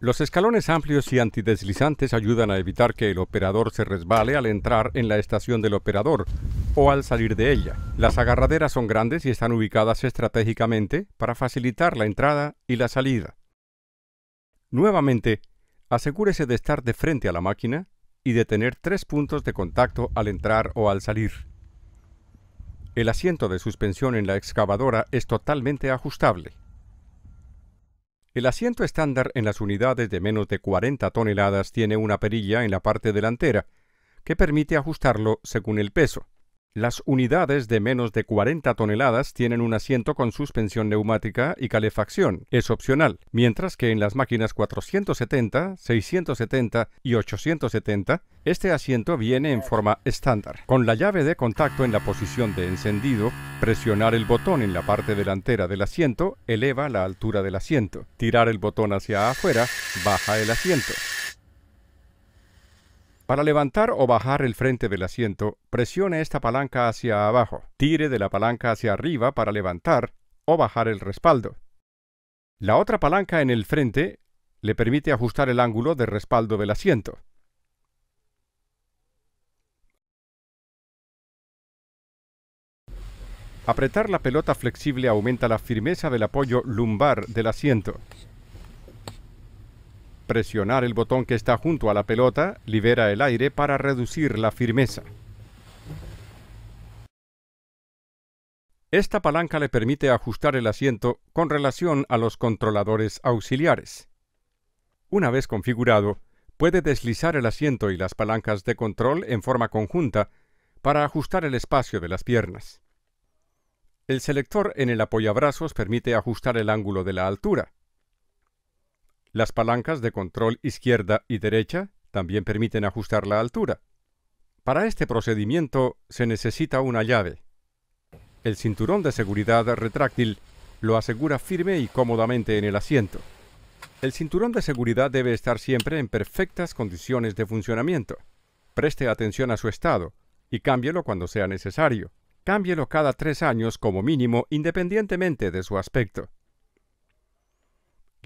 Los escalones amplios y antideslizantes ayudan a evitar que el operador se resbale al entrar en la estación del operador o al salir de ella. Las agarraderas son grandes y están ubicadas estratégicamente para facilitar la entrada y la salida. Nuevamente, asegúrese de estar de frente a la máquina y de tener tres puntos de contacto al entrar o al salir. El asiento de suspensión en la excavadora es totalmente ajustable. El asiento estándar en las unidades de menos de 40 toneladas tiene una perilla en la parte delantera que permite ajustarlo según el peso. Las unidades de menos de 40 toneladas tienen un asiento con suspensión neumática y calefacción, es opcional, mientras que en las máquinas 470, 670 y 870, este asiento viene en forma estándar. Con la llave de contacto en la posición de encendido, presionar el botón en la parte delantera del asiento eleva la altura del asiento. Tirar el botón hacia afuera baja el asiento. Para levantar o bajar el frente del asiento, presione esta palanca hacia abajo. Tire de la palanca hacia arriba para levantar o bajar el respaldo. La otra palanca en el frente le permite ajustar el ángulo de respaldo del asiento. Apretar la pelota flexible aumenta la firmeza del apoyo lumbar del asiento presionar el botón que está junto a la pelota libera el aire para reducir la firmeza. Esta palanca le permite ajustar el asiento con relación a los controladores auxiliares. Una vez configurado, puede deslizar el asiento y las palancas de control en forma conjunta para ajustar el espacio de las piernas. El selector en el apoyabrazos permite ajustar el ángulo de la altura. Las palancas de control izquierda y derecha también permiten ajustar la altura. Para este procedimiento se necesita una llave. El cinturón de seguridad retráctil lo asegura firme y cómodamente en el asiento. El cinturón de seguridad debe estar siempre en perfectas condiciones de funcionamiento. Preste atención a su estado y cámbielo cuando sea necesario. Cámbielo cada tres años como mínimo independientemente de su aspecto.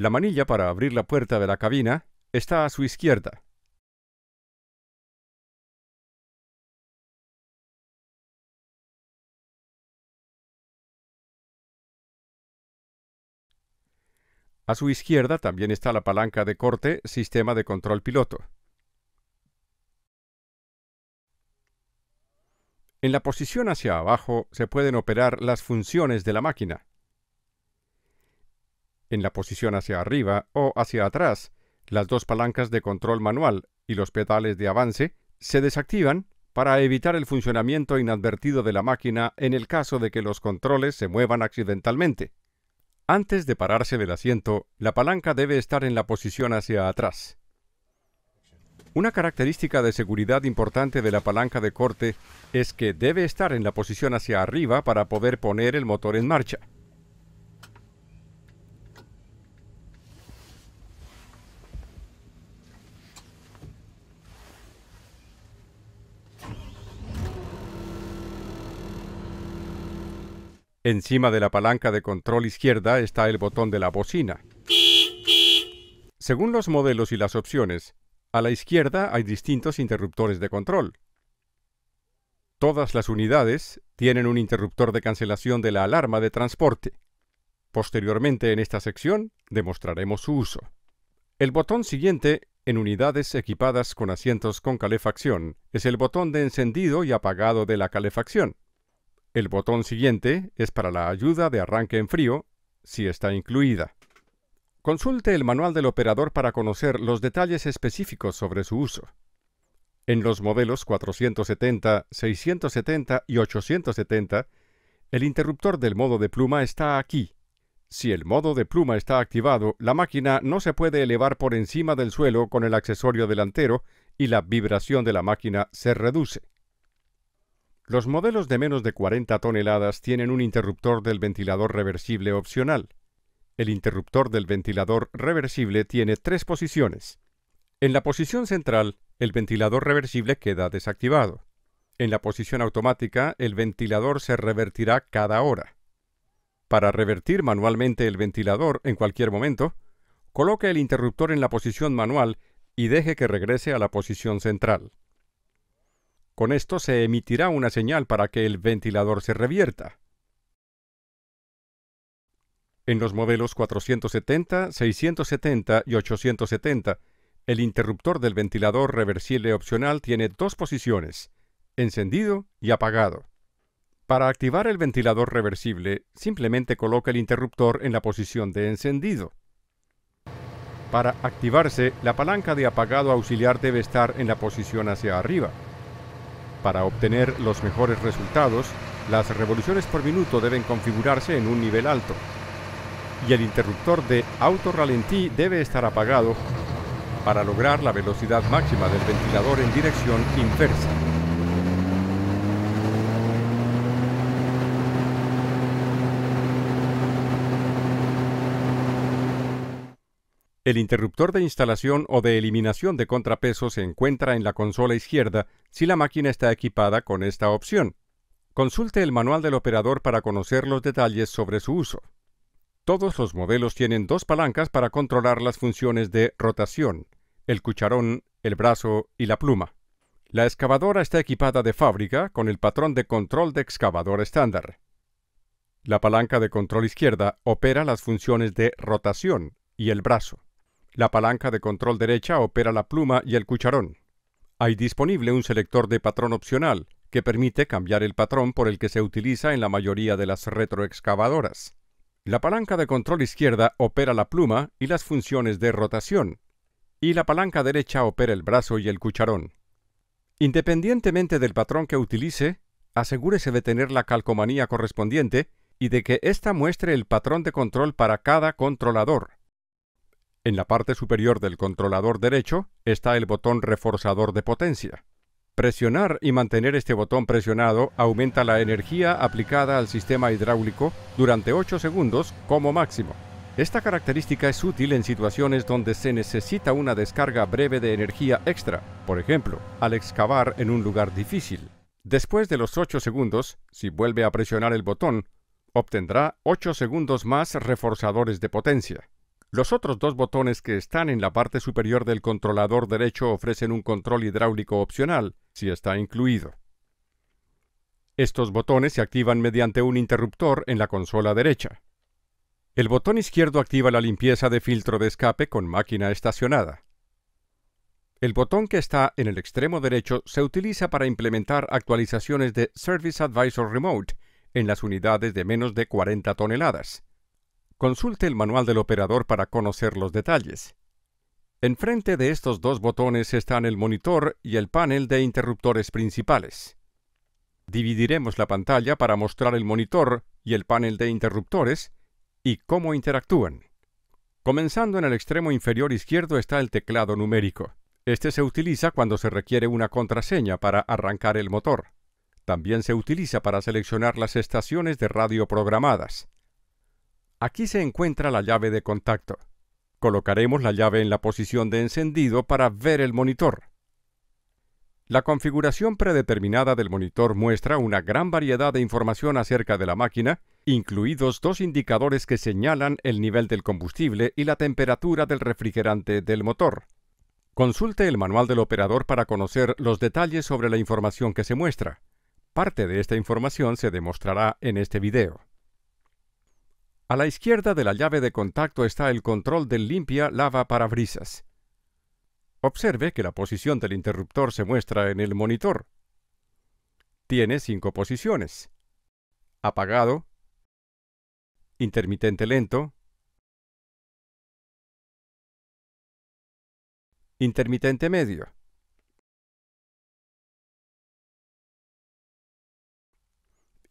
La manilla para abrir la puerta de la cabina está a su izquierda. A su izquierda también está la palanca de corte Sistema de Control Piloto. En la posición hacia abajo se pueden operar las funciones de la máquina en la posición hacia arriba o hacia atrás, las dos palancas de control manual y los pedales de avance se desactivan para evitar el funcionamiento inadvertido de la máquina en el caso de que los controles se muevan accidentalmente. Antes de pararse del asiento, la palanca debe estar en la posición hacia atrás. Una característica de seguridad importante de la palanca de corte es que debe estar en la posición hacia arriba para poder poner el motor en marcha. Encima de la palanca de control izquierda está el botón de la bocina. Según los modelos y las opciones, a la izquierda hay distintos interruptores de control. Todas las unidades tienen un interruptor de cancelación de la alarma de transporte. Posteriormente en esta sección demostraremos su uso. El botón siguiente en unidades equipadas con asientos con calefacción es el botón de encendido y apagado de la calefacción. El botón siguiente es para la ayuda de arranque en frío, si está incluida. Consulte el manual del operador para conocer los detalles específicos sobre su uso. En los modelos 470, 670 y 870, el interruptor del modo de pluma está aquí. Si el modo de pluma está activado, la máquina no se puede elevar por encima del suelo con el accesorio delantero y la vibración de la máquina se reduce. Los modelos de menos de 40 toneladas tienen un interruptor del ventilador reversible opcional. El interruptor del ventilador reversible tiene tres posiciones. En la posición central, el ventilador reversible queda desactivado. En la posición automática, el ventilador se revertirá cada hora. Para revertir manualmente el ventilador en cualquier momento, coloque el interruptor en la posición manual y deje que regrese a la posición central. Con esto se emitirá una señal para que el ventilador se revierta. En los modelos 470, 670 y 870, el interruptor del ventilador reversible opcional tiene dos posiciones, encendido y apagado. Para activar el ventilador reversible, simplemente coloca el interruptor en la posición de encendido. Para activarse, la palanca de apagado auxiliar debe estar en la posición hacia arriba. Para obtener los mejores resultados, las revoluciones por minuto deben configurarse en un nivel alto y el interruptor de auto ralentí debe estar apagado para lograr la velocidad máxima del ventilador en dirección inversa. El interruptor de instalación o de eliminación de contrapeso se encuentra en la consola izquierda si la máquina está equipada con esta opción. Consulte el manual del operador para conocer los detalles sobre su uso. Todos los modelos tienen dos palancas para controlar las funciones de rotación, el cucharón, el brazo y la pluma. La excavadora está equipada de fábrica con el patrón de control de excavador estándar. La palanca de control izquierda opera las funciones de rotación y el brazo. La palanca de control derecha opera la pluma y el cucharón. Hay disponible un selector de patrón opcional, que permite cambiar el patrón por el que se utiliza en la mayoría de las retroexcavadoras. La palanca de control izquierda opera la pluma y las funciones de rotación, y la palanca derecha opera el brazo y el cucharón. Independientemente del patrón que utilice, asegúrese de tener la calcomanía correspondiente y de que ésta muestre el patrón de control para cada controlador. En la parte superior del controlador derecho está el botón reforzador de potencia. Presionar y mantener este botón presionado aumenta la energía aplicada al sistema hidráulico durante 8 segundos como máximo. Esta característica es útil en situaciones donde se necesita una descarga breve de energía extra, por ejemplo, al excavar en un lugar difícil. Después de los 8 segundos, si vuelve a presionar el botón, obtendrá 8 segundos más reforzadores de potencia. Los otros dos botones que están en la parte superior del controlador derecho ofrecen un control hidráulico opcional, si está incluido. Estos botones se activan mediante un interruptor en la consola derecha. El botón izquierdo activa la limpieza de filtro de escape con máquina estacionada. El botón que está en el extremo derecho se utiliza para implementar actualizaciones de Service Advisor Remote en las unidades de menos de 40 toneladas. Consulte el manual del operador para conocer los detalles. Enfrente de estos dos botones están el monitor y el panel de interruptores principales. Dividiremos la pantalla para mostrar el monitor y el panel de interruptores y cómo interactúan. Comenzando en el extremo inferior izquierdo está el teclado numérico. Este se utiliza cuando se requiere una contraseña para arrancar el motor. También se utiliza para seleccionar las estaciones de radio programadas. Aquí se encuentra la llave de contacto. Colocaremos la llave en la posición de encendido para ver el monitor. La configuración predeterminada del monitor muestra una gran variedad de información acerca de la máquina, incluidos dos indicadores que señalan el nivel del combustible y la temperatura del refrigerante del motor. Consulte el manual del operador para conocer los detalles sobre la información que se muestra. Parte de esta información se demostrará en este video. A la izquierda de la llave de contacto está el control del limpia lava parabrisas. Observe que la posición del interruptor se muestra en el monitor. Tiene cinco posiciones. Apagado, intermitente lento, intermitente medio.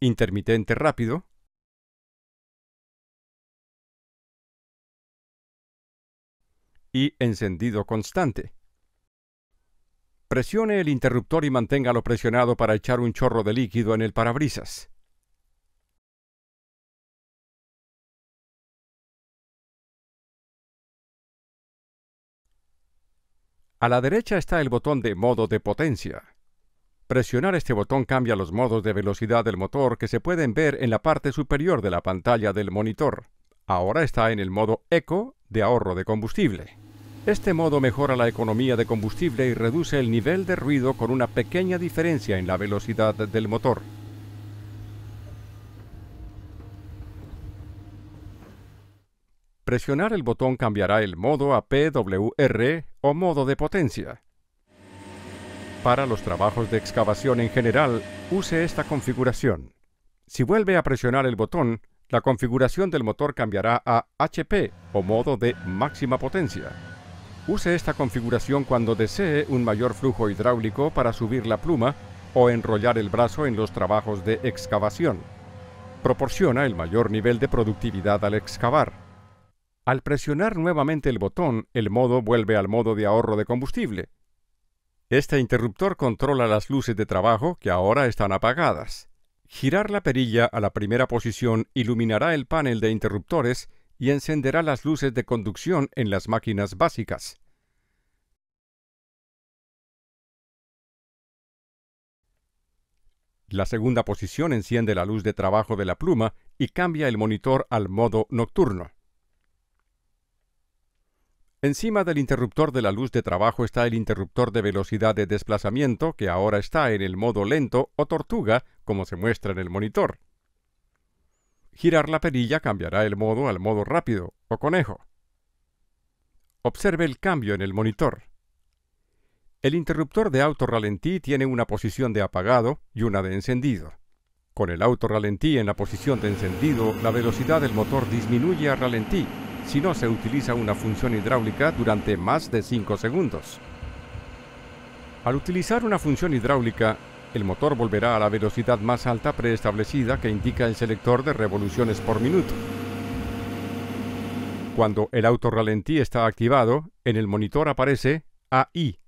intermitente rápido, y encendido constante. Presione el interruptor y manténgalo presionado para echar un chorro de líquido en el parabrisas. A la derecha está el botón de modo de potencia. Presionar este botón cambia los modos de velocidad del motor que se pueden ver en la parte superior de la pantalla del monitor ahora está en el modo eco de ahorro de combustible. Este modo mejora la economía de combustible y reduce el nivel de ruido con una pequeña diferencia en la velocidad del motor. Presionar el botón cambiará el modo a PWR o modo de potencia. Para los trabajos de excavación en general, use esta configuración. Si vuelve a presionar el botón, la configuración del motor cambiará a HP o modo de máxima potencia. Use esta configuración cuando desee un mayor flujo hidráulico para subir la pluma o enrollar el brazo en los trabajos de excavación. Proporciona el mayor nivel de productividad al excavar. Al presionar nuevamente el botón, el modo vuelve al modo de ahorro de combustible. Este interruptor controla las luces de trabajo que ahora están apagadas. Girar la perilla a la primera posición iluminará el panel de interruptores y encenderá las luces de conducción en las máquinas básicas. La segunda posición enciende la luz de trabajo de la pluma y cambia el monitor al modo nocturno. Encima del interruptor de la luz de trabajo está el interruptor de velocidad de desplazamiento que ahora está en el modo lento o tortuga como se muestra en el monitor. Girar la perilla cambiará el modo al modo rápido o conejo. Observe el cambio en el monitor. El interruptor de auto ralentí tiene una posición de apagado y una de encendido. Con el auto ralentí en la posición de encendido, la velocidad del motor disminuye a ralentí si no se utiliza una función hidráulica durante más de 5 segundos. Al utilizar una función hidráulica, el motor volverá a la velocidad más alta preestablecida que indica el selector de revoluciones por minuto. Cuando el auto ralentí está activado, en el monitor aparece AI.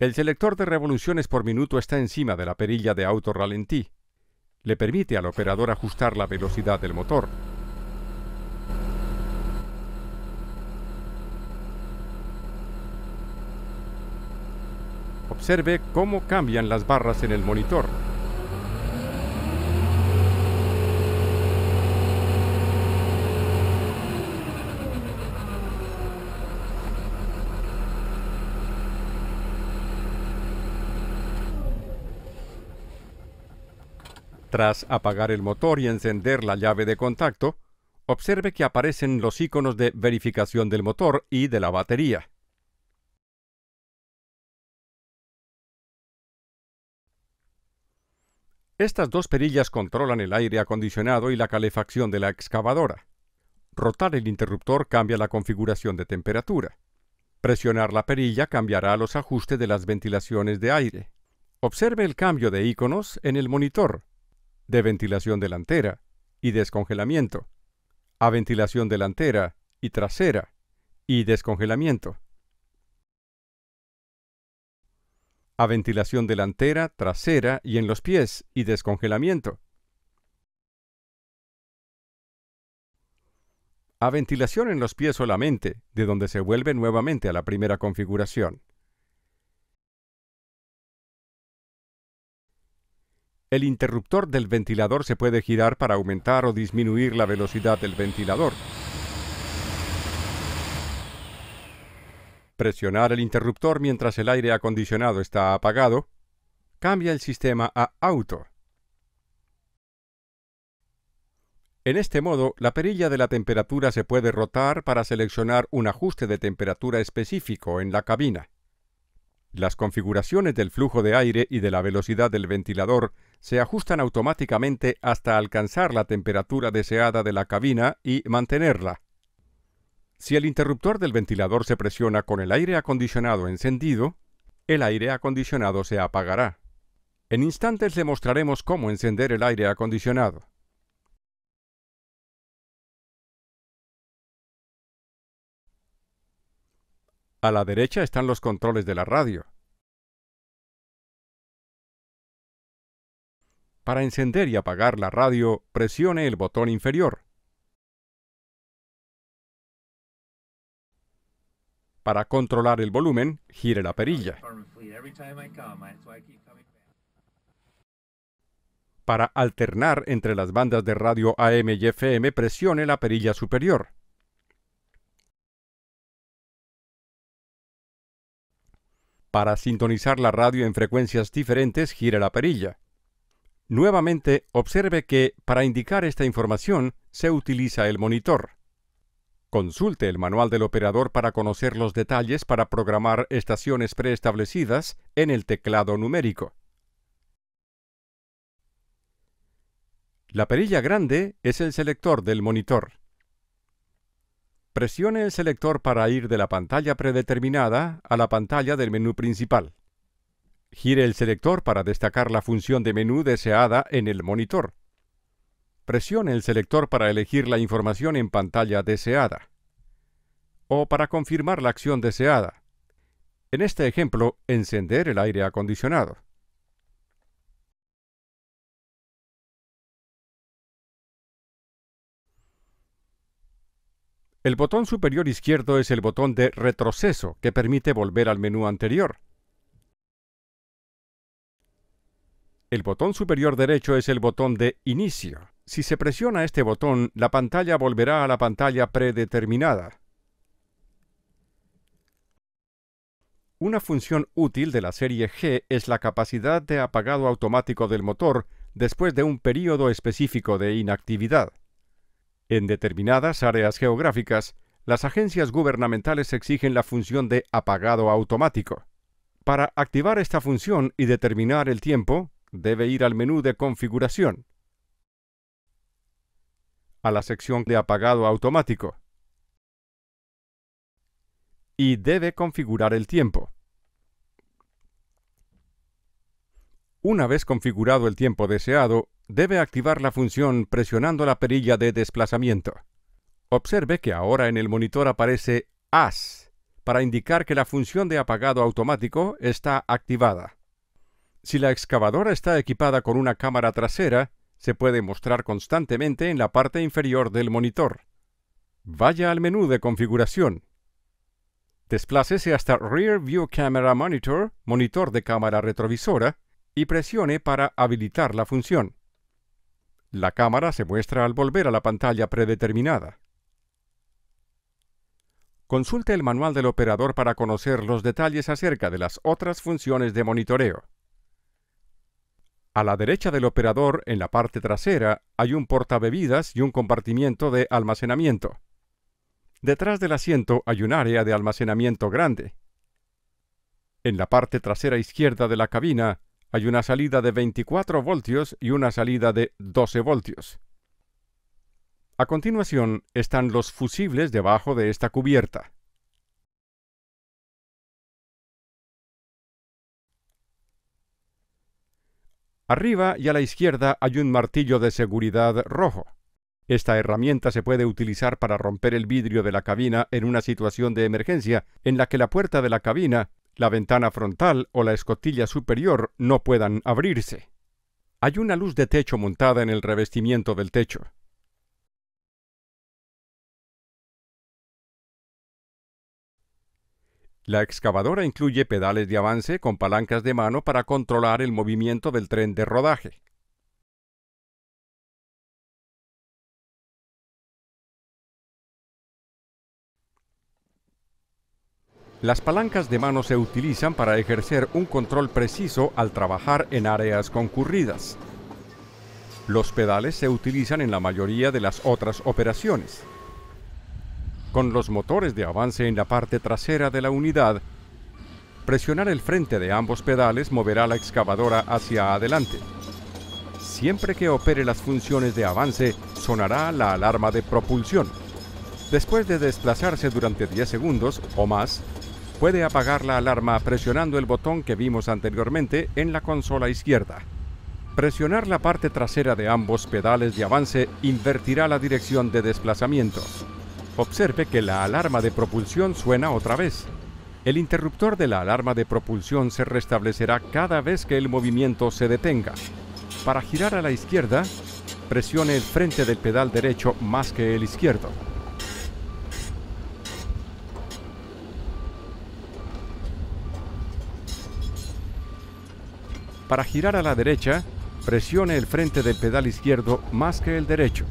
El selector de revoluciones por minuto está encima de la perilla de auto ralentí. Le permite al operador ajustar la velocidad del motor. observe cómo cambian las barras en el monitor. Tras apagar el motor y encender la llave de contacto, observe que aparecen los iconos de verificación del motor y de la batería. Estas dos perillas controlan el aire acondicionado y la calefacción de la excavadora. Rotar el interruptor cambia la configuración de temperatura. Presionar la perilla cambiará los ajustes de las ventilaciones de aire. Observe el cambio de iconos en el monitor, de ventilación delantera y descongelamiento, a ventilación delantera y trasera y descongelamiento. a ventilación delantera, trasera y en los pies y descongelamiento. A ventilación en los pies solamente, de donde se vuelve nuevamente a la primera configuración. El interruptor del ventilador se puede girar para aumentar o disminuir la velocidad del ventilador. Presionar el interruptor mientras el aire acondicionado está apagado. Cambia el sistema a auto. En este modo, la perilla de la temperatura se puede rotar para seleccionar un ajuste de temperatura específico en la cabina. Las configuraciones del flujo de aire y de la velocidad del ventilador se ajustan automáticamente hasta alcanzar la temperatura deseada de la cabina y mantenerla. Si el interruptor del ventilador se presiona con el aire acondicionado encendido, el aire acondicionado se apagará. En instantes le mostraremos cómo encender el aire acondicionado. A la derecha están los controles de la radio. Para encender y apagar la radio, presione el botón inferior. Para controlar el volumen, gire la perilla. Para alternar entre las bandas de radio AM y FM, presione la perilla superior. Para sintonizar la radio en frecuencias diferentes, gire la perilla. Nuevamente, observe que, para indicar esta información, se utiliza el monitor. Consulte el manual del operador para conocer los detalles para programar estaciones preestablecidas en el teclado numérico. La perilla grande es el selector del monitor. Presione el selector para ir de la pantalla predeterminada a la pantalla del menú principal. Gire el selector para destacar la función de menú deseada en el monitor presione el selector para elegir la información en pantalla deseada o para confirmar la acción deseada. En este ejemplo, encender el aire acondicionado. El botón superior izquierdo es el botón de retroceso que permite volver al menú anterior. El botón superior derecho es el botón de inicio. Si se presiona este botón, la pantalla volverá a la pantalla predeterminada. Una función útil de la serie G es la capacidad de apagado automático del motor después de un período específico de inactividad. En determinadas áreas geográficas, las agencias gubernamentales exigen la función de apagado automático. Para activar esta función y determinar el tiempo, debe ir al menú de configuración a la sección de apagado automático. Y debe configurar el tiempo. Una vez configurado el tiempo deseado, debe activar la función presionando la perilla de desplazamiento. Observe que ahora en el monitor aparece AS para indicar que la función de apagado automático está activada. Si la excavadora está equipada con una cámara trasera, se puede mostrar constantemente en la parte inferior del monitor. Vaya al menú de configuración. Desplácese hasta Rear View Camera Monitor, monitor de cámara retrovisora, y presione para habilitar la función. La cámara se muestra al volver a la pantalla predeterminada. Consulte el manual del operador para conocer los detalles acerca de las otras funciones de monitoreo. A la derecha del operador, en la parte trasera, hay un portabebidas y un compartimiento de almacenamiento. Detrás del asiento hay un área de almacenamiento grande. En la parte trasera izquierda de la cabina hay una salida de 24 voltios y una salida de 12 voltios. A continuación están los fusibles debajo de esta cubierta. Arriba y a la izquierda hay un martillo de seguridad rojo. Esta herramienta se puede utilizar para romper el vidrio de la cabina en una situación de emergencia en la que la puerta de la cabina, la ventana frontal o la escotilla superior no puedan abrirse. Hay una luz de techo montada en el revestimiento del techo. La excavadora incluye pedales de avance con palancas de mano para controlar el movimiento del tren de rodaje. Las palancas de mano se utilizan para ejercer un control preciso al trabajar en áreas concurridas. Los pedales se utilizan en la mayoría de las otras operaciones con los motores de avance en la parte trasera de la unidad. Presionar el frente de ambos pedales moverá la excavadora hacia adelante. Siempre que opere las funciones de avance, sonará la alarma de propulsión. Después de desplazarse durante 10 segundos o más, puede apagar la alarma presionando el botón que vimos anteriormente en la consola izquierda. Presionar la parte trasera de ambos pedales de avance invertirá la dirección de desplazamiento. Observe que la alarma de propulsión suena otra vez. El interruptor de la alarma de propulsión se restablecerá cada vez que el movimiento se detenga. Para girar a la izquierda, presione el frente del pedal derecho más que el izquierdo. Para girar a la derecha, presione el frente del pedal izquierdo más que el derecho.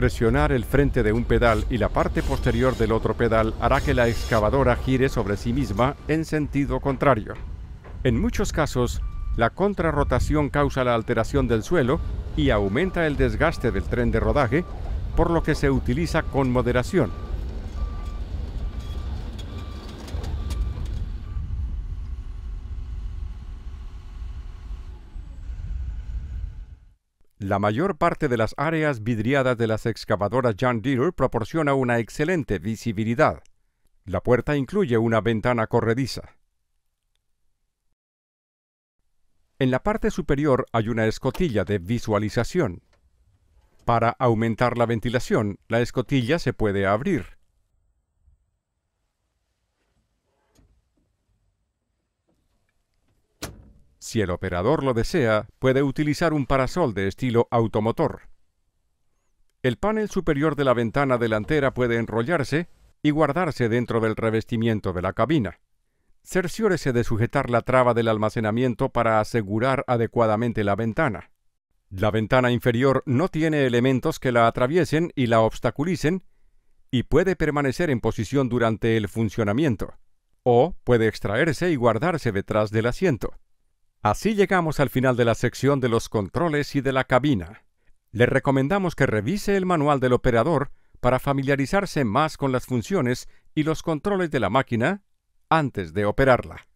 Presionar el frente de un pedal y la parte posterior del otro pedal hará que la excavadora gire sobre sí misma en sentido contrario. En muchos casos, la contrarrotación causa la alteración del suelo y aumenta el desgaste del tren de rodaje, por lo que se utiliza con moderación. La mayor parte de las áreas vidriadas de las excavadoras John Deere proporciona una excelente visibilidad. La puerta incluye una ventana corrediza. En la parte superior hay una escotilla de visualización. Para aumentar la ventilación, la escotilla se puede abrir. Si el operador lo desea, puede utilizar un parasol de estilo automotor. El panel superior de la ventana delantera puede enrollarse y guardarse dentro del revestimiento de la cabina. Cerciórese de sujetar la traba del almacenamiento para asegurar adecuadamente la ventana. La ventana inferior no tiene elementos que la atraviesen y la obstaculicen y puede permanecer en posición durante el funcionamiento, o puede extraerse y guardarse detrás del asiento. Así llegamos al final de la sección de los controles y de la cabina. Le recomendamos que revise el manual del operador para familiarizarse más con las funciones y los controles de la máquina antes de operarla.